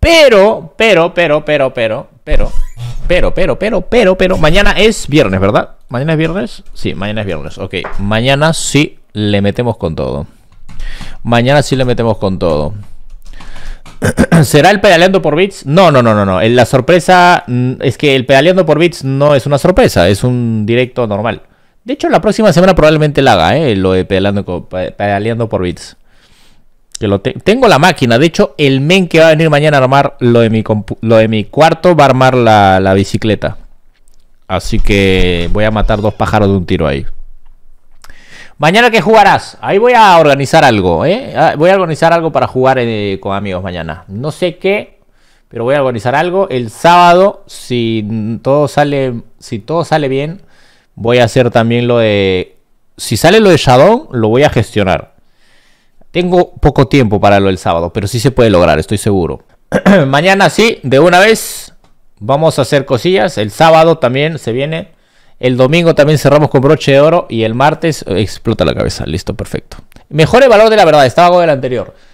Pero, pero, pero, pero, pero, pero, pero, pero, pero, pero, pero, mañana es viernes, ¿verdad? ¿Mañana es viernes? Sí, mañana es viernes, ok. Mañana sí le metemos con todo. Mañana sí le metemos con todo. ¿Será el pedaleando por bits? No, no, no, no, no. La sorpresa es que el pedaleando por bits no es una sorpresa, es un directo normal. De hecho, la próxima semana probablemente la haga, ¿eh? Lo de pedaleando, pedaleando por bits tengo la máquina. De hecho, el men que va a venir mañana a armar lo de mi, de mi cuarto va a armar la, bicicleta. Así que voy a matar dos pájaros de un tiro ahí. Mañana que jugarás. Ahí voy a organizar algo, ¿eh? ah, Voy a organizar algo para jugar eh, con amigos mañana. No sé qué, pero voy a organizar algo. El sábado, si todo sale, si todo sale bien, voy a hacer también lo de. Si sale lo de Shadow, lo voy a gestionar. Tengo poco tiempo para lo del sábado, pero sí se puede lograr, estoy seguro. Mañana sí, de una vez. Vamos a hacer cosillas. El sábado también se viene. El domingo también cerramos con broche de oro. Y el martes eh, explota la cabeza. Listo, perfecto. Mejor el valor de la verdad. Estaba con el anterior.